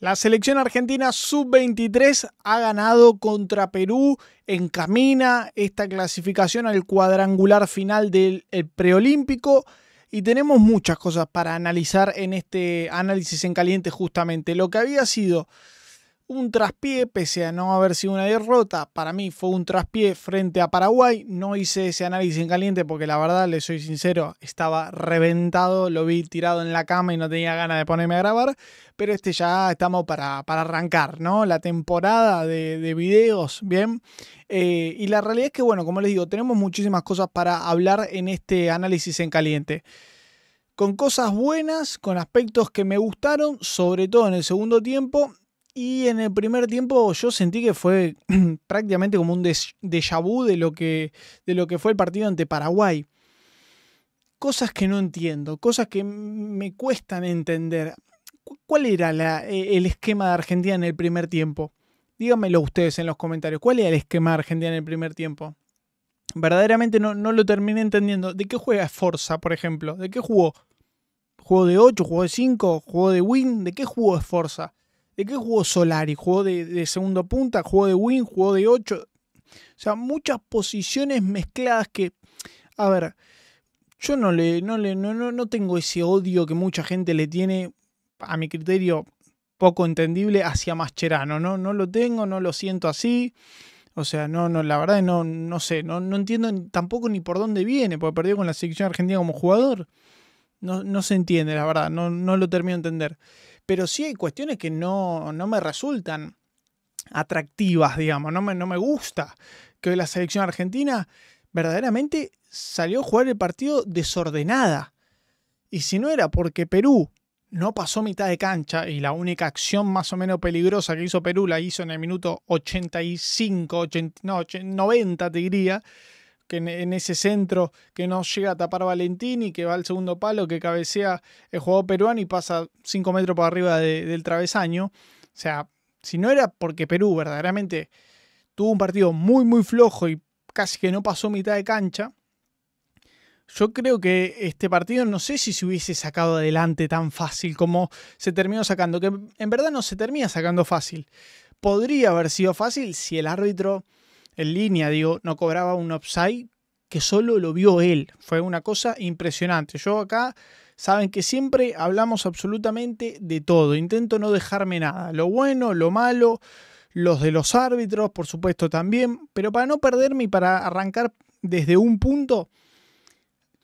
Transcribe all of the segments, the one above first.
La selección argentina sub-23 ha ganado contra Perú, encamina esta clasificación al cuadrangular final del eh, preolímpico y tenemos muchas cosas para analizar en este análisis en caliente justamente. Lo que había sido un traspié, pese a no haber sido una derrota, para mí fue un traspié frente a Paraguay. No hice ese análisis en caliente porque la verdad, le soy sincero, estaba reventado, lo vi tirado en la cama y no tenía ganas de ponerme a grabar. Pero este ya estamos para, para arrancar, ¿no? La temporada de, videos, ¿bien? Eh, y la realidad es que, bueno, como les digo, tenemos muchísimas cosas para hablar en este análisis en caliente con cosas buenas, con aspectos que me gustaron, sobre todo en el segundo tiempo, y en el primer tiempo yo sentí que fue prácticamente como un déjà vu de lo, que, de lo que fue el partido ante Paraguay. Cosas que no entiendo, cosas que me cuestan entender. ¿Cuál era e-, el esquema de Argentina en el primer tiempo? Díganmelo ustedes en los comentarios. ¿Cuál era el esquema de Argentina en el primer tiempo? Verdaderamente no, lo terminé entendiendo. ¿De qué juega Forza, por ejemplo? ¿De qué jugó? ¿Jugó de 8? ¿Jugó de 5? ¿Jugó de Win? ¿De qué jugó Forza? ¿De qué jugó Solari? ¿Jugó de, de segundo punta? ¿Jugó de win? ¿Jugó de ocho? O sea, muchas posiciones mezcladas que, a ver, yo no le, no le, no, no, tengo ese odio que mucha gente le tiene, a mi criterio, poco entendible hacia Mascherano, ¿no? No lo tengo, no lo siento así. O sea, no, no, la verdad no, no sé, no, no entiendo tampoco ni por dónde viene, porque perdió con la selección argentina como jugador. No, no se entiende, la verdad, no, no lo termino de entender pero sí hay cuestiones que no, no me resultan atractivas, digamos, no me, no me gusta que hoy la selección argentina verdaderamente salió a jugar el partido desordenada. Y si no era porque Perú no pasó mitad de cancha y la única acción más o menos peligrosa que hizo Perú la hizo en el minuto 85, 90 te diría, que en, ese centro que no llega a tapar Valentini, que va al segundo palo, que cabecea el jugador peruano y pasa 5 metros por arriba del travesaño. O sea, si no era porque Perú verdaderamente tuvo un partido muy, muy flojo y casi que no pasó mitad de cancha, yo creo que este partido no sé si se hubiese sacado adelante tan fácil como se terminó sacando, que en verdad no se termina sacando fácil. Podría haber sido fácil si el árbitro en línea, digo, no cobraba un upside que solo lo vio él. Fue una cosa impresionante. Yo acá, saben que siempre hablamos absolutamente de todo. Intento no dejarme nada. Lo bueno, lo malo, los de los árbitros, por supuesto también. Pero para no perderme y para arrancar desde un punto,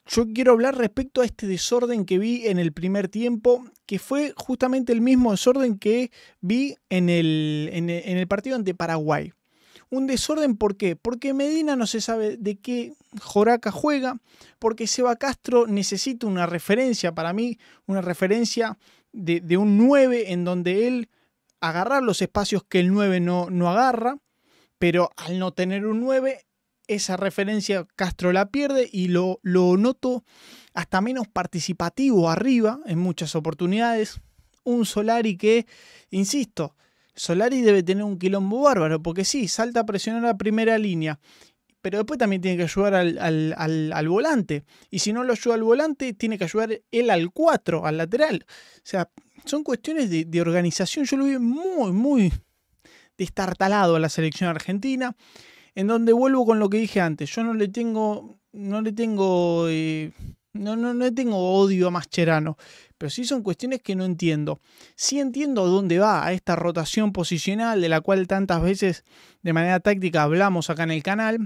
yo quiero hablar respecto a este desorden que vi en el primer tiempo, que fue justamente el mismo desorden que vi en el, en el, en el partido ante Paraguay un desorden. ¿Por qué? Porque Medina no se sabe de qué Joraca juega, porque Seba Castro necesita una referencia, para mí, una referencia de, un 9 en donde él agarrar los espacios que el 9 no, no agarra, pero al no tener un 9, esa referencia Castro la pierde y lo, lo noto hasta menos participativo arriba en muchas oportunidades. Un Solari que, insisto, Solari debe tener un quilombo bárbaro, porque sí, salta a presionar a primera línea, pero después también tiene que ayudar al, volante. Y si no lo ayuda al volante, tiene que ayudar él al 4, al lateral. O sea, son cuestiones de, organización. Yo lo vi muy, muy destartalado a la selección argentina, en donde vuelvo con lo que dije antes. Yo no le tengo, no le tengo... Eh, no, no, no tengo odio a Mascherano, pero sí son cuestiones que no entiendo. Sí entiendo dónde va esta rotación posicional de la cual tantas veces de manera táctica hablamos acá en el canal.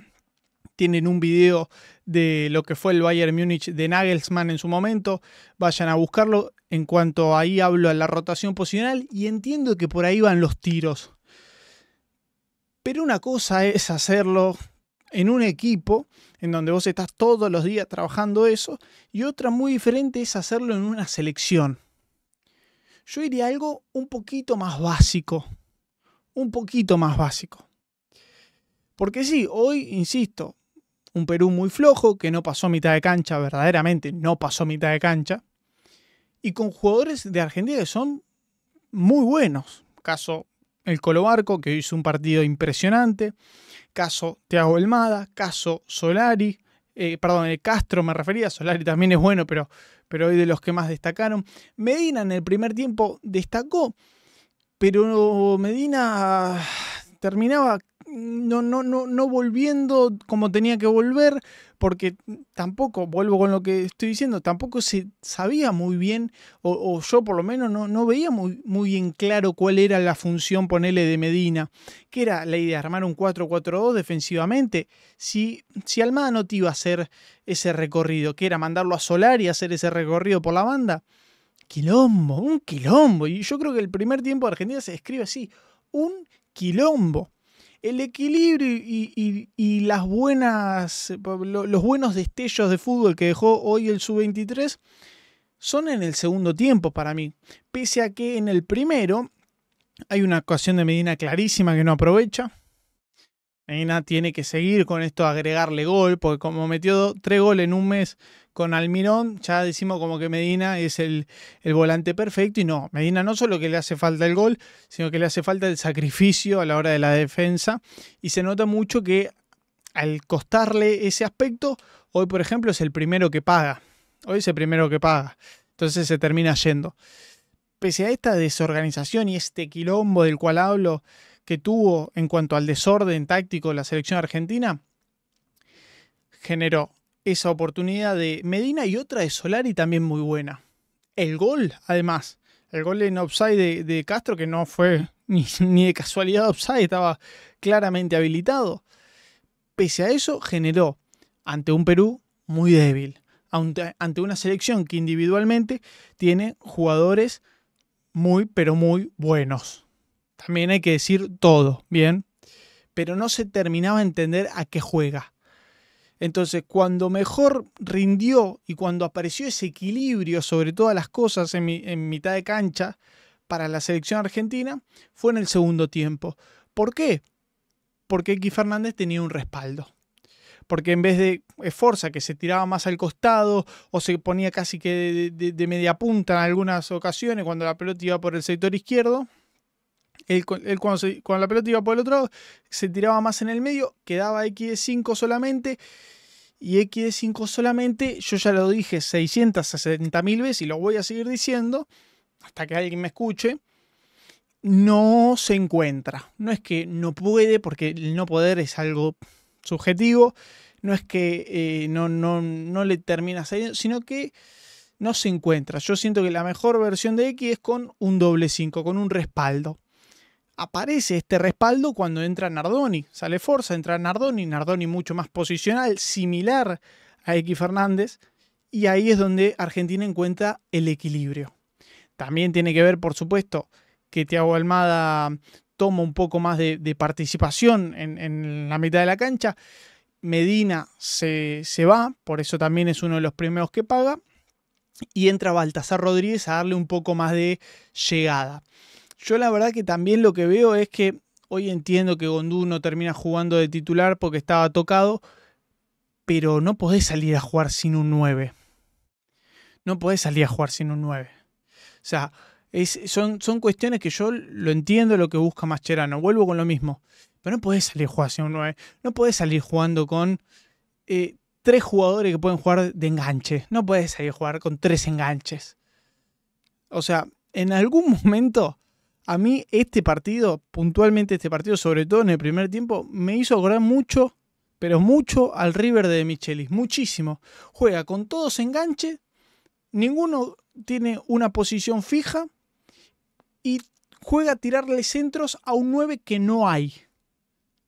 Tienen un video de lo que fue el Bayern Múnich de Nagelsmann en su momento. Vayan a buscarlo. En cuanto ahí hablo de la rotación posicional y entiendo que por ahí van los tiros. Pero una cosa es hacerlo en un equipo en donde vos estás todos los días trabajando eso, y otra muy diferente es hacerlo en una selección. Yo iría a algo un poquito más básico, un poquito más básico. Porque sí, hoy, insisto, un Perú muy flojo, que no pasó mitad de cancha, verdaderamente no pasó mitad de cancha, y con jugadores de Argentina que son muy buenos. Caso el Colo Barco, que hizo un partido impresionante caso Teago Elmada, caso Solari, eh, perdón, el Castro me refería, Solari también es bueno, pero, pero hoy de los que más destacaron. Medina en el primer tiempo destacó, pero Medina terminaba mm, no, no, no, no volviendo como tenía que volver, porque tampoco, vuelvo con lo que estoy diciendo, tampoco se sabía muy bien, o, yo por lo menos no, no veía muy, muy, bien claro cuál era la función, ponele, de Medina, que era la idea, armar un 4-4-2 defensivamente. Si, si Almada no te iba a hacer ese recorrido, que era mandarlo a Solar y hacer ese recorrido por la banda, quilombo, un quilombo. Y yo creo que el primer tiempo de Argentina se describe así, un quilombo. El equilibrio y, las buenas, eh, los buenos destellos de fútbol que dejó hoy el sub-23 son en el segundo tiempo para mí. Pese a que en el primero hay una ecuación de Medina clarísima que no aprovecha. Medina tiene que seguir con esto, agregarle gol, porque como metió tres goles en un mes con Almirón, ya decimos como que Medina es el, el, volante perfecto y no, Medina no solo que le hace falta el gol, sino que le hace falta el sacrificio a la hora de la defensa y se nota mucho que al costarle ese aspecto, hoy por ejemplo es el primero que paga, hoy es el primero que paga, entonces se termina yendo. Pese a esta desorganización y este quilombo del cual hablo, que tuvo en cuanto al desorden táctico de la selección argentina, generó esa oportunidad de Medina y otra de Solari también muy buena. El gol, además, el gol en offside de, Castro, que no fue ni, de casualidad offside, estaba claramente habilitado. Pese a eso, generó ante un Perú muy débil, ante, ante una selección que individualmente tiene jugadores muy, pero muy buenos también hay que decir todo, ¿bien? Pero no se terminaba de entender a qué juega. Entonces, cuando mejor rindió y cuando apareció ese equilibrio sobre todas las cosas en, mitad de cancha para la selección argentina, fue en el segundo tiempo. ¿Por qué? Porque X Fernández tenía un respaldo porque en vez de Esforza, que se tiraba más al costado o se ponía casi que de, media punta en algunas ocasiones cuando la pelota iba por el sector izquierdo, él, cuando, la pelota iba por el otro lado, se tiraba más en el medio, quedaba X de 5 solamente. Y X de 5 solamente, yo ya lo dije 660 mil veces y lo voy a seguir diciendo hasta que alguien me escuche. No se encuentra. No es que no puede, porque el no poder es algo subjetivo. No es que eh, no, no, no le termina saliendo, sino que no se encuentra. Yo siento que la mejor versión de X es con un doble 5, con un respaldo aparece este respaldo cuando entra Nardoni. Sale Forza, entra Nardoni, Nardoni mucho más posicional, similar a X Fernández, y ahí es donde Argentina encuentra el equilibrio. También tiene que ver, por supuesto, que Thiago Almada toma un poco más de, participación en, la mitad de la cancha. Medina se, se va, por eso también es uno de los primeros que paga. Y entra Baltasar Rodríguez a darle un poco más de llegada. Yo la verdad que también lo que veo es que hoy entiendo que Gondú no termina jugando de titular porque estaba tocado, pero no podés salir a jugar sin un 9. No podés salir a jugar sin un 9. O sea, son, son cuestiones que yo lo entiendo lo que busca Mascherano. Vuelvo con lo mismo. Pero no podés salir a jugar sin un 9. No podés salir jugando con eh, tres jugadores que pueden jugar de enganche. No podés salir a jugar con tres enganches. O sea, en algún momento a mí este partido, puntualmente este partido, sobre todo en el primer tiempo, me hizo acordar mucho, pero mucho al River de Michelis, muchísimo. Juega con todos enganche, ninguno tiene una posición fija y juega a tirarle centros a un 9 que no hay.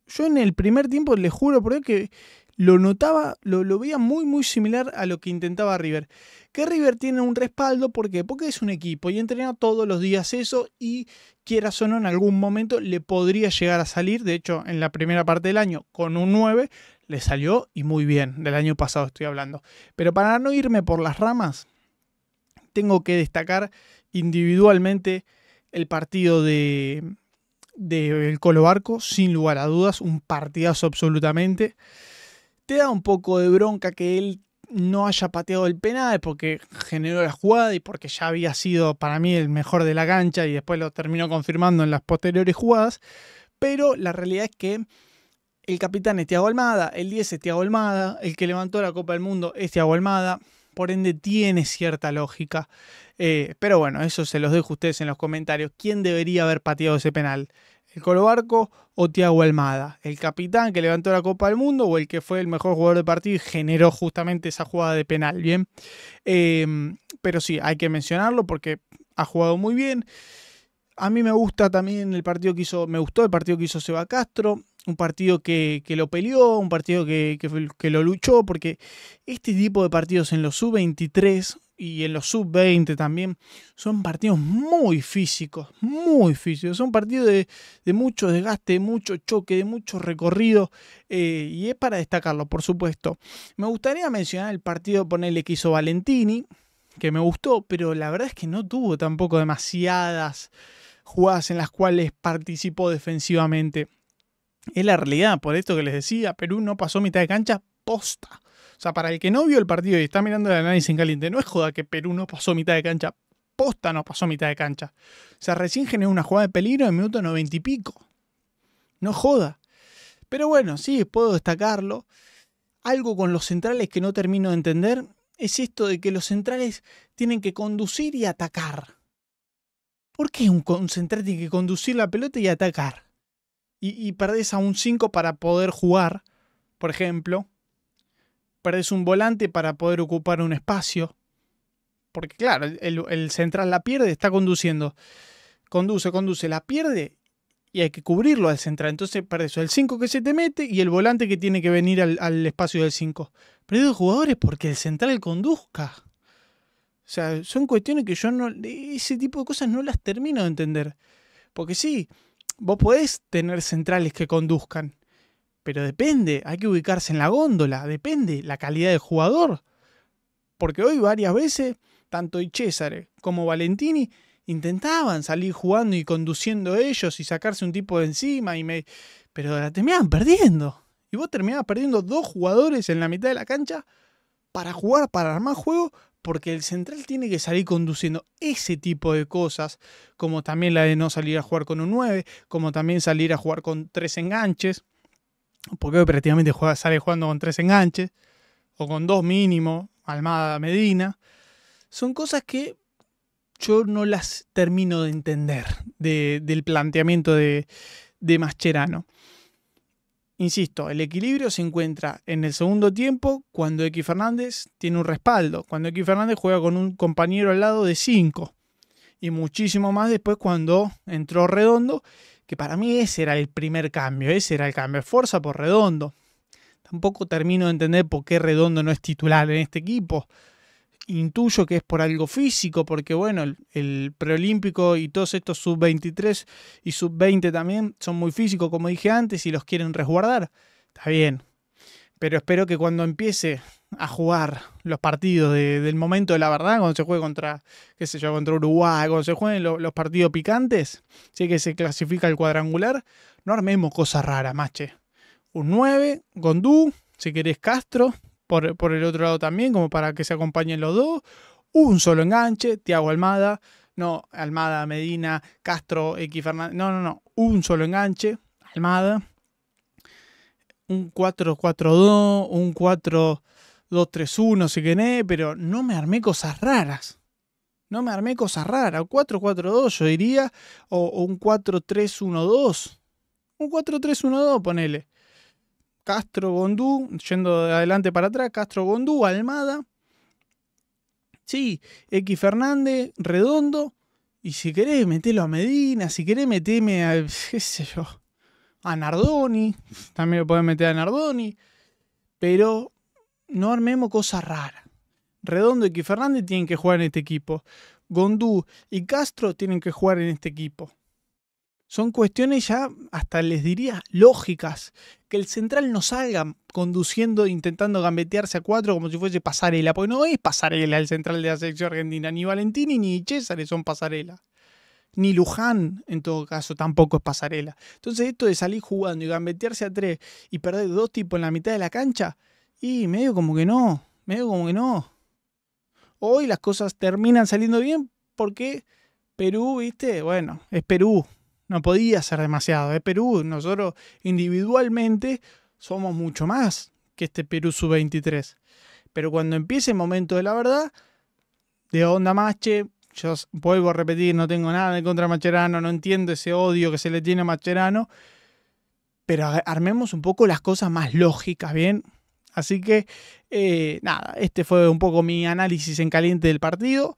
Yo en el primer tiempo, les juro por Dios que lo notaba, lo, veía muy, muy similar a lo que intentaba River. Que River tiene un respaldo, ¿por qué? Porque es un equipo y entrena todos los días eso y quieras o no, en algún momento le podría llegar a salir. De hecho, en la primera parte del año, con un 9, le salió y muy bien, del año pasado estoy hablando. Pero para no irme por las ramas, tengo que destacar individualmente el partido de del Colo Barco, sin lugar a dudas, un partidazo absolutamente. Te da un poco de bronca que él no haya pateado el penal porque generó la jugada y porque ya había sido para mí el mejor de la cancha y después lo terminó confirmando en las posteriores jugadas. Pero la realidad es que el capitán es Thiago Almada, el 10 es Thiago Almada, el que levantó la Copa del Mundo es Thiago Almada. Por ende, tiene cierta lógica. Eh, pero bueno, eso se los dejo a ustedes en los comentarios. ¿Quién debería haber pateado ese penal? el Colo Barco o Tiago Almada, el capitán que levantó la Copa del Mundo o el que fue el mejor jugador de partido y generó justamente esa jugada de penal, ¿bien? Em, pero sí, hay que mencionarlo porque ha jugado muy bien. A mí me gusta también el partido que hizo, me gustó el partido que hizo Seba Castro un partido que, lo peleó, un partido que, lo luchó, porque este tipo de partidos en los sub-23 y en los sub-20 también son partidos muy físicos, muy físicos, son partidos de, mucho desgaste, de mucho choque, de mucho recorrido, eh, y es para destacarlo, por supuesto. Me gustaría mencionar el partido, ponerle que hizo Valentini, que me gustó, pero la verdad es que no tuvo tampoco demasiadas jugadas en las cuales participó defensivamente es la realidad, por esto que les decía, Perú no pasó mitad de cancha posta. O sea, para el que no vio el partido y está mirando el análisis en caliente, no es joda que Perú no pasó mitad de cancha posta, no pasó mitad de cancha. O sea, recién generó una jugada de peligro en minuto noventa y pico. No joda. Pero bueno, sí, puedo destacarlo. Algo con los centrales que no termino de entender es esto de que los centrales tienen que conducir y atacar. ¿Por qué un central tiene que conducir la pelota y atacar? y, y perdés a un 5 para poder jugar, por ejemplo. Perdés un volante para poder ocupar un espacio. Porque claro, el, central la pierde, está conduciendo. Conduce, conduce, la pierde y hay que cubrirlo al central. Entonces perdés el 5 que se te mete y el volante que tiene que venir al, espacio del 5. Perdés jugadores porque el central conduzca. O sea, son cuestiones que yo no. Ese tipo de cosas no las termino de entender. Porque sí, Vos podés tener centrales que conduzcan, pero depende, hay que ubicarse en la góndola, depende la calidad del jugador. Porque hoy varias veces, tanto y César como Valentini intentaban salir jugando y conduciendo ellos y sacarse un tipo de encima, y pero la terminaban perdiendo. Y vos terminabas perdiendo dos jugadores en la mitad de la cancha para jugar, para armar juego, porque el central tiene que salir conduciendo ese tipo de cosas, como también la de no salir a jugar con un 9, como también salir a jugar con tres enganches, porque prácticamente sale jugando con tres enganches, o con dos mínimo, Almada Medina. Son cosas que yo no las termino de entender del planteamiento de Mascherano. Insisto, el equilibrio se encuentra en el segundo tiempo cuando X Fernández tiene un respaldo, cuando X Fernández juega con un compañero al lado de 5 y muchísimo más después cuando entró Redondo, que para mí ese era el primer cambio, ese era el cambio, de fuerza por Redondo. Tampoco termino de entender por qué Redondo no es titular en este equipo intuyo que es por algo físico, porque bueno, el, preolímpico y todos estos sub-23 y sub-20 también son muy físicos, como dije antes, y los quieren resguardar. Está bien. Pero espero que cuando empiece a jugar los partidos del momento de la verdad, cuando se juegue contra, qué sé yo, contra Uruguay, cuando se jueguen los partidos picantes, es que se clasifica el cuadrangular, no armemos cosas raras, mache. Un 9, Gondú, si querés Castro, por, por el otro lado también, como para que se acompañen los dos. Un solo enganche, Tiago Almada, no Almada, Medina, Castro, X Fernández, no, no, no, un solo enganche, Almada. Un 4-4-2, un 4-2-3-1, si querés, pero no me armé cosas raras. No me armé cosas raras. un 4-4-2 yo diría. o un 4-3-1-2. Un 4-3-1-2, ponele. Castro, Gondú, yendo de adelante para atrás, Castro, Gondú, Almada. Sí, X Fernández, Redondo. Y si querés, metelo a Medina, si querés, meteme a, qué sé yo, a Nardoni. También lo podés meter a Nardoni. Pero no armemos cosas raras. Redondo y Fernández tienen que jugar en este equipo. Gondú y Castro tienen que jugar en este equipo. Son cuestiones ya, hasta les diría, lógicas. Que el central no salga conduciendo, intentando gambetearse a cuatro como si fuese pasarela. Porque no es pasarela el central de la selección argentina. Ni Valentini ni César son pasarela. Ni Luján, en todo caso, tampoco es pasarela. Entonces, esto de salir jugando y gambetearse a tres y perder dos tipos en la mitad de la cancha, y medio como que no, medio como que no. Hoy las cosas terminan saliendo bien porque Perú, viste, bueno, es Perú, no podía ser demasiado. Es ¿eh? Perú, nosotros individualmente somos mucho más que este Perú sub-23. Pero cuando empiece el momento de la verdad, de onda mache, yo vuelvo a repetir, no tengo nada en contra de Macherano, no entiendo ese odio que se le tiene a Macherano, pero armemos un poco las cosas más lógicas, ¿bien? Así que, eh, nada, este fue un poco mi análisis en caliente del partido.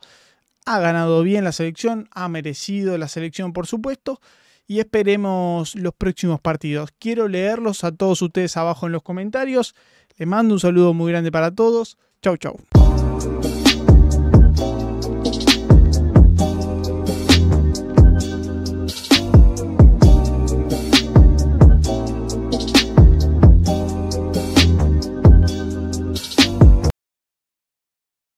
Ha ganado bien la selección, ha merecido la selección, por supuesto y esperemos los próximos partidos. Quiero leerlos a todos ustedes abajo en los comentarios. Les mando un saludo muy grande para todos. Chau, chau.